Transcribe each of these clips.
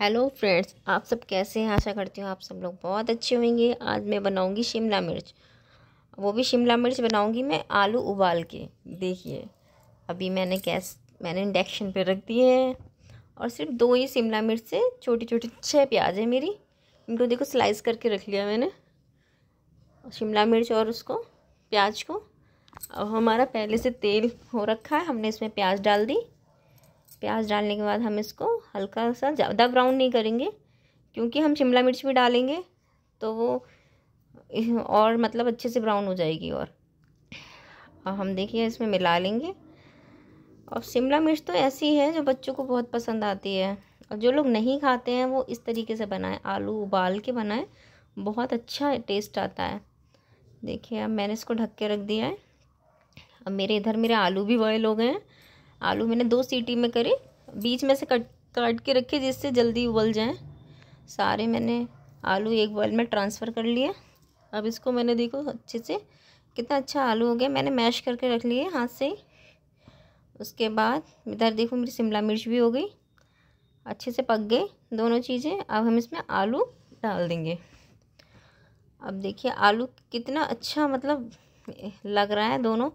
hello friends आप सब कैसे हैं आशा करती हूँ आप सब लोग बहुत अच्छे होंगे आज मैं बनाऊंगी शिमला मिर्च वो भी शिमला मिर्च बनाऊंगी मैं आलू उबाल के देखिए अभी मैंने गैस मैंने इंडक्शन पे रख दिए हैं और सिर्फ दो ही शिमला मिर्च से छोटी छोटी छः प्याज है मेरी इनको देखो स्लाइस करके रख लिया मैंने शिमला मिर्च और उसको प्याज को अब हमारा पहले से तेल हो रखा है हमने इसमें प्याज डाल दी प्याज डालने के बाद हम इसको हल्का सा ज़्यादा ब्राउन नहीं करेंगे क्योंकि हम शिमला मिर्च भी डालेंगे तो वो और मतलब अच्छे से ब्राउन हो जाएगी और हम देखिए इसमें मिला लेंगे और शिमला मिर्च तो ऐसी है जो बच्चों को बहुत पसंद आती है और जो लोग नहीं खाते हैं वो इस तरीके से बनाएं आलू उबाल के बनाएं बहुत अच्छा टेस्ट आता है देखिए अब मैंने इसको ढक के रख दिया है अब मेरे इधर मेरे आलू भी बॉयल हो गए हैं आलू मैंने दो सीटी में करे बीच में से कट काट के रखे जिससे जल्दी उबल जाएं सारे मैंने आलू एक बॉयल में ट्रांसफ़र कर लिए अब इसको मैंने देखो अच्छे से कितना अच्छा आलू हो गया मैंने मैश करके रख लिए हाथ से उसके बाद इधर देखो मेरी शिमला मिर्च भी हो गई अच्छे से पक गए दोनों चीज़ें अब हम इसमें आलू डाल देंगे अब देखिए आलू कितना अच्छा मतलब लग रहा है दोनों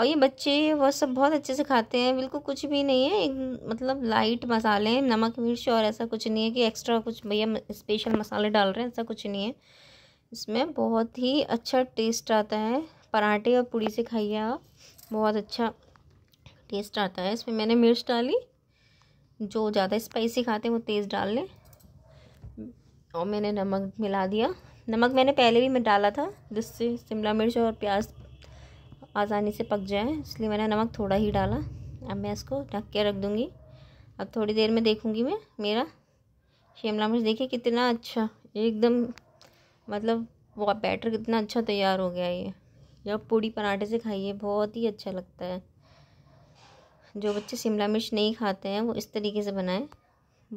और ये बच्चे वह सब बहुत अच्छे से खाते हैं बिल्कुल कुछ भी नहीं है एक मतलब लाइट मसाले हैं नमक मिर्च और ऐसा कुछ नहीं है कि एक्स्ट्रा कुछ भैया स्पेशल मसाले डाल रहे हैं ऐसा कुछ नहीं है इसमें बहुत ही अच्छा टेस्ट आता है पराठे और पूड़ी से खाइए आप बहुत अच्छा टेस्ट आता है इसमें मैंने मिर्च डाली जो ज़्यादा स्पाइसी खाते हैं वो तेज़ डाल लें और मैंने नमक मिला दिया नमक मैंने पहले भी मैं डाला था जिससे शिमला मिर्च और प्याज आसानी से पक जाए इसलिए मैंने नमक थोड़ा ही डाला अब मैं इसको ढक के रख दूँगी अब थोड़ी देर में देखूँगी मैं मेरा शिमला मिर्च देखिए कितना अच्छा एकदम मतलब वो बैटर कितना अच्छा तैयार हो गया ये जब पूड़ी पराठे से खाइए बहुत ही अच्छा लगता है जो बच्चे शिमला मिर्च नहीं खाते हैं वो इस तरीके से बनाएं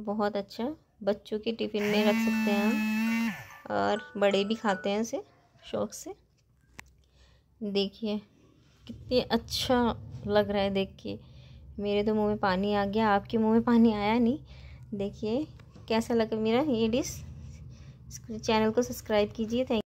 बहुत अच्छा बच्चों के टिफ़िन में रख सकते हैं हम और बड़े भी खाते हैं इसे शौक से देखिए कितनी अच्छा लग रहा है देख के मेरे तो मुंह में पानी आ गया आपके मुंह में पानी आया नहीं देखिए कैसा लगा मेरा ये डिश चैनल को सब्सक्राइब कीजिए थैंक